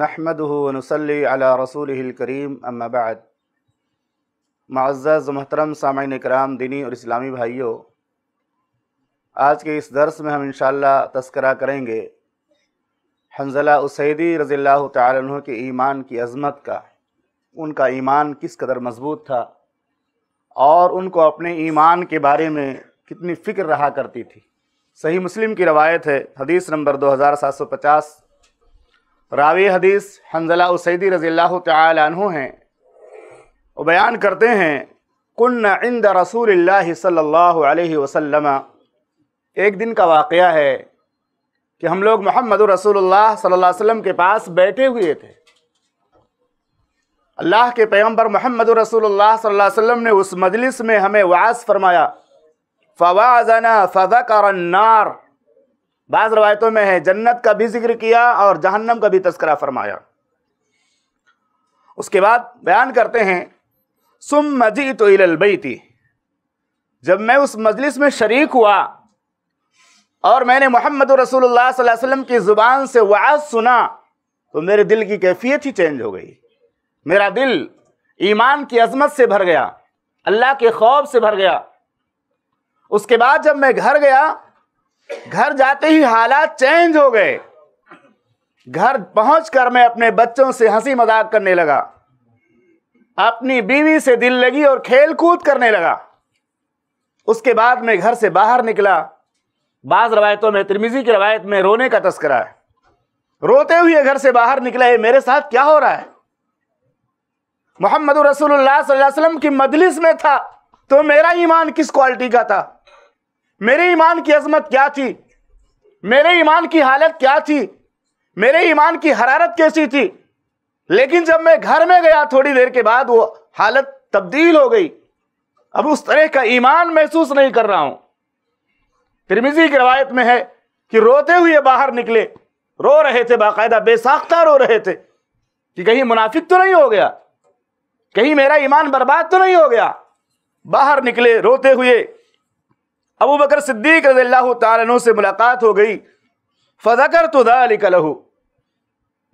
नहमदनसली अला रसूल करीम अम्माबाद मज़्ज़ महतरम सामिन कराम दीनी और इस्लामी भाइयों आज के इस दर्स में हम इन तस्करा करेंगे हंजला उसैदी रज़ील्ला तु के ईमान की अज़मत का उनका ईमान किस कदर मज़बूत था और उनको अपने ईमान के बारे में कितनी फ़िक्र रहा करती थी सही मुस्लिम की रवायत है हदीस नंबर 2750 रावी हदीस हंजला उसैदी रज़ी तु हैं वो बयान करते हैं कन्न इंद रसूल सल्लल्लाहु वसम एक दिन का वाक़ है कि हम लोग महमद रसूलुल्लाह सल्लल्लाहु अलैहि वसल्लम के पास बैठे हुए थे अल्लाह के पैम्बर महम्मद रसूलुल्लाह सल्लल्लाहु अलैहि वसल्लम ने उस मजलिस में हमें वास फरमाया फ़वाज़ना फ़ज़ा नार बाज़ रवायतों में है जन्नत का भी जिक्र किया और जहन्नम का भी तस्करा फरमाया उसके बाद बयान करते हैं सुम मजी तो जब मैं उस मजलिस में शरीक हुआ और मैंने मोहम्मद रसूलुल्लाह सल्लल्लाहु अलैहि वसल्लम की ज़ुबान से वाज सुना तो मेरे दिल की कैफियत ही चेंज हो गई मेरा दिल ईमान की अजमत से भर गया अल्लाह के खौफ से भर गया उसके बाद जब मैं घर गया घर जाते ही हालात चेंज हो गए घर पहुंचकर मैं अपने बच्चों से हंसी मजाक करने लगा अपनी बीवी से दिल लगी और खेल कूद करने लगा उसके बाद मैं घर से बाहर निकला बाज रवायतों में तिरमिजी की रवायत में रोने का तस्करा है रोते हुए घर से बाहर निकला है मेरे साथ क्या हो रहा है मोहम्मद रसूलुल्लाह सल्लल्लाहु अलैहि वसल्लम की मजलिस में था तो मेरा ईमान किस क्वालिटी का था मेरे ईमान की अजमत क्या थी मेरे ईमान की हालत क्या थी मेरे ईमान की हरारत कैसी थी लेकिन जब मैं घर में गया थोड़ी देर के बाद वो हालत तब्दील हो गई अब उस तरह का ईमान महसूस नहीं कर रहा हूं त्रिमिजी की रवायत में है कि रोते हुए बाहर निकले रो रहे थे बाकायदा बेसाख्ता रो रहे थे कि कहीं मुनाफिक तो नहीं हो गया कहीं मेरा ईमान बर्बाद तो नहीं हो गया बाहर निकले रोते हुए अबू बकर सिद्दीक रजील्ला तु से मुलाकात हो गई फ़दकर तो लहू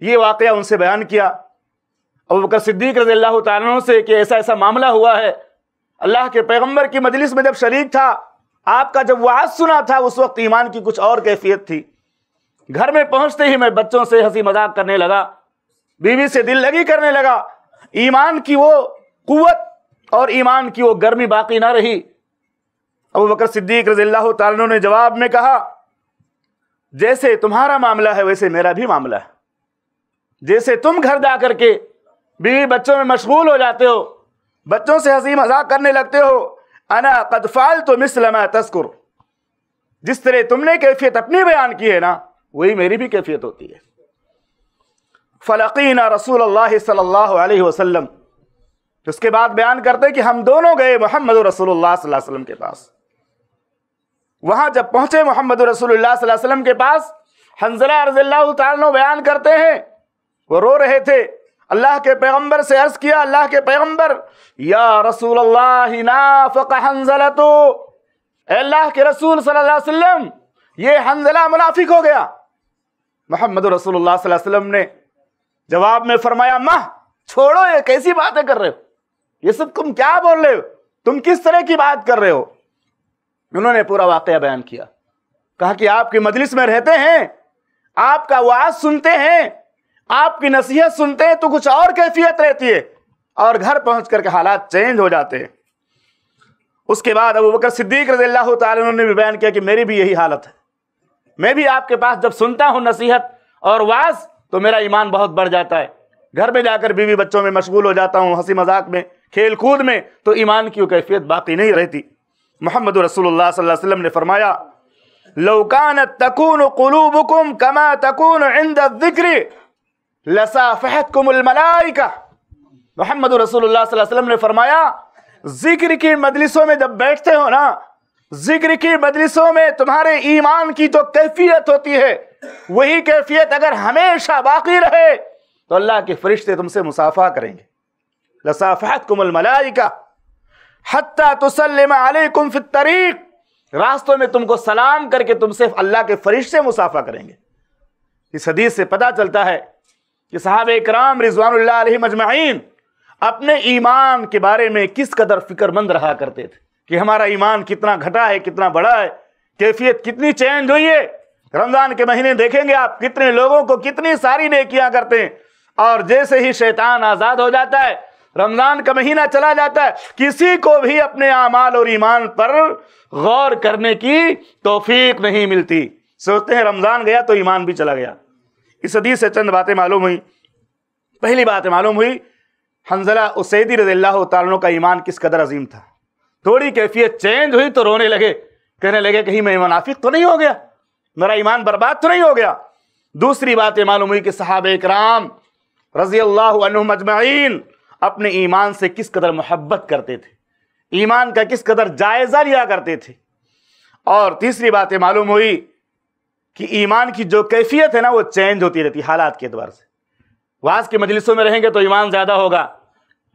ये वाक़ उनसे बयान किया अबू बकर सिद्दीक रजील्ला तु से कि ऐसा ऐसा मामला हुआ है अल्लाह के पैगम्बर की मजलिस में जब शरीक था आपका जब वाज सुना था उस वक्त ईमान की कुछ और कैफियत थी घर में पहुंचते ही मैं बच्चों से हंसी मजाक करने लगा बीवी से दिल लगी करने लगा ईमान की वो कुत और ईमान की वो गर्मी बाकी ना रही अब बकर सिद्दीक रजील्ला ने जवाब में कहा जैसे तुम्हारा मामला है वैसे मेरा भी मामला है जैसे तुम घर जा करके बीवी बच्चों में मशगूल हो जाते हो बच्चों से हंसी मजाक करने लगते हो अना कदफाल तो मिसलमा तस्कुर जिस तरह तुमने कैफियत अपनी बयान की है ना वही मेरी भी कैफियत होती है फ़लकीना रसूल अल्लाह उसके बाद बयान करते कि हम दोनों गए मोहम्मद रसूल सल्लल्लाहु अलैहि वसल्लम के पास वहां जब पहुंचे मोहम्मद रसुल्लाम के पास हंजला रजील्ला बयान करते हैं वो रो रहे थे अल्लाह के पैगंबर से अर्ज किया अल्लाह के पैगंबर या रसूल अल्लाह तो अल्लाह के रसूल सल्लम ये हंजला मुनाफिक हो गया मोहम्मद रसुल्लाम ने जवाब में फरमाया माह छोड़ो ये कैसी बातें कर रहे हो ये सब तुम क्या बोल रहे हो तुम किस तरह की बात कर रहे हो उन्होंने पूरा वाक़ बयान किया कहा कि आपकी मजलिस में रहते हैं आपका वाज सुनते हैं आपकी नसीहत सुनते हैं तो कुछ और कैफियत रहती है और घर पहुंच करके हालात चेंज हो जाते हैं उसके बाद अब बकर सिद्दीक रजील्ला ने भी बयान किया कि मेरी भी यही हालत है मैं भी आपके पास जब सुनता हूँ नसीहत और वाज तो मेरा ईमान बहुत बढ़ जाता है घर में जाकर बीवी बच्चों में मशगूल हो जाता हूँ हंसी मजाक में खेल कूद में तो ईमान की कैफियत बाकी नहीं रहती मोहम्मद रसोलम ने फरमाया लौकान तकून कुम कमा तकून इंद जिक्री लसाफहत का मोहम्मद रसोल्ला ने फरमाया जिक्र की मदलिसों में जब बैठते हो ना जिक्र की मदलिसों में तुम्हारे ईमान की जो तो कैफियत होती है वही कैफियत अगर हमेशा बाकी रहे तो अल्लाह के फरिश्ते तुमसे मुसाफा करेंगे लसाफहत कुमलाई का हत्ता तसलम अलैकुम फितरीक रास्तों में तुमको सलाम करके तुमसे अल्लाह के फरिश्ते मुसाफा करेंगे इस हदीस से पता चलता है कि साहब कराम रिजवान मजमाइन अपने ईमान के बारे में किस कदर फिक्रमंद रहा करते थे कि हमारा ईमान कितना घटा है कितना बड़ा है कैफियत कितनी चेंज हुई है रमज़ान के महीने देखेंगे आप कितने लोगों को कितनी सारी नेकियां करते हैं और जैसे ही शैतान आज़ाद हो जाता है रमज़ान का महीना चला जाता है किसी को भी अपने अमाल और ईमान पर गौर करने की तोफीक नहीं मिलती सोचते हैं रमज़ान गया तो ईमान भी चला गया इस हदीस से चंद बातें मालूम हुई पहली बात मालूम हुई हंजला उसैदी रजील्ला का ईमान किस कदर अजीम था थोड़ी कैफियत चेंज हुई तो रोने लगे कहने लगे कहीं मैं मुनाफिक तो नहीं हो गया मेरा ईमान बर्बाद तो नहीं हो गया दूसरी बात यह मालूम हुई कि साहब कराम रजी अल्लाह अजमाइन अपने ईमान से किस कदर मोहब्बत करते थे ईमान का किस कदर जायज़ा लिया करते थे और तीसरी बात मालूम हुई कि ईमान की जो कैफियत है ना वो चेंज होती रहती हालात के अतबार से वाज के मजलिसों में रहेंगे तो ईमान ज़्यादा होगा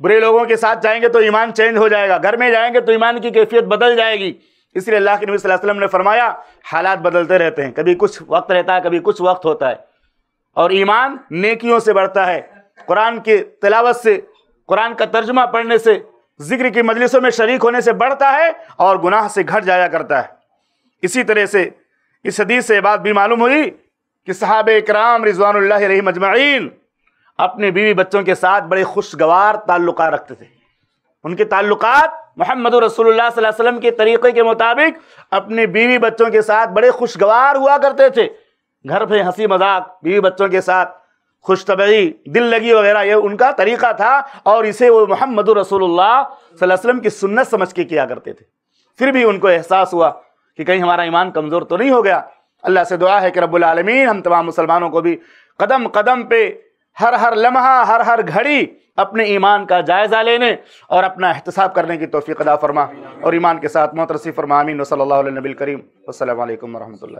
बुरे लोगों के साथ जाएंगे तो ईमान चेंज हो जाएगा घर में जाएंगे तो ईमान की कैफियत बदल जाएगी इसलिए अल्लाह के नबी वसल्लम ने फरमाया हालात बदलते रहते हैं कभी कुछ वक्त रहता है कभी कुछ वक्त होता है और ईमान नेकियों से बढ़ता है कुरान के तलावत से कुरान का तर्जमा पढ़ने से जिक्र की मजलिसों में शरीक होने से बढ़ता है और गुनाह से घट जाया करता है इसी तरह से इस हदीस से बात भी मालूम हुई कि साहब कराम रिजवान मजमाइन अपने बीवी बच्चों के साथ बड़े खुशगवार ताल्लुक रखते थे उनके ताल्लुक मोहम्मद रसूलुल्लाह के तरीक़े के मुताबिक अपने बीवी बच्चों के साथ बड़े खुशगवार हुआ करते थे घर पर हंसी मजाक बीवी बच्चों के साथ खुशतबी दिल लगी वगैरह ये उनका तरीका था और इसे वो मोहम्मद रसोल्ला वसलम की सुन्नत समझ के किया करते थे फिर भी उनको एहसास हुआ कि कहीं हमारा ईमान कमज़ोर तो नहीं हो गया अल्लाह से दुआ है कि रबालमीन हम तमाम मुसलमानों को भी कदम कदम पे हर हर लम्हा हर हर घड़ी अपने ईमान का जायज़ा लेने और अपना एहतसाब करने की तोफ़ी अदा फरमा और ईमान के साथ मोहतरसी फरमा अमीन वसल नबी करीम असल वरहमल